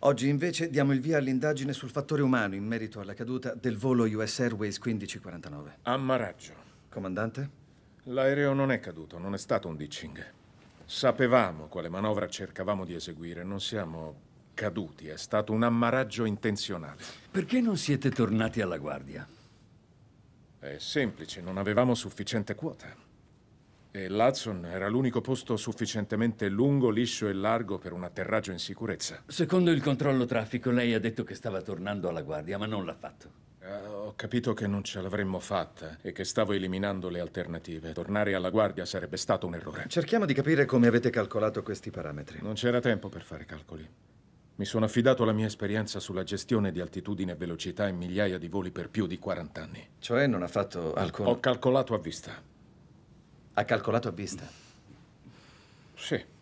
Oggi invece diamo il via all'indagine sul fattore umano in merito alla caduta del volo US Airways 1549. Ammaraggio. Comandante? L'aereo non è caduto, non è stato un ditching. Sapevamo quale manovra cercavamo di eseguire, non siamo caduti, è stato un ammaraggio intenzionale. Perché non siete tornati alla guardia? È semplice, non avevamo sufficiente quota e l'Hudson era l'unico posto sufficientemente lungo, liscio e largo per un atterraggio in sicurezza. Secondo il controllo traffico, lei ha detto che stava tornando alla guardia, ma non l'ha fatto. Uh, ho capito che non ce l'avremmo fatta e che stavo eliminando le alternative. Tornare alla guardia sarebbe stato un errore. Cerchiamo di capire come avete calcolato questi parametri. Non c'era tempo per fare calcoli. Mi sono affidato alla mia esperienza sulla gestione di altitudine e velocità in migliaia di voli per più di 40 anni. Cioè non ha fatto alcun... Ho calcolato a vista. Ha calcolato a vista? Sì.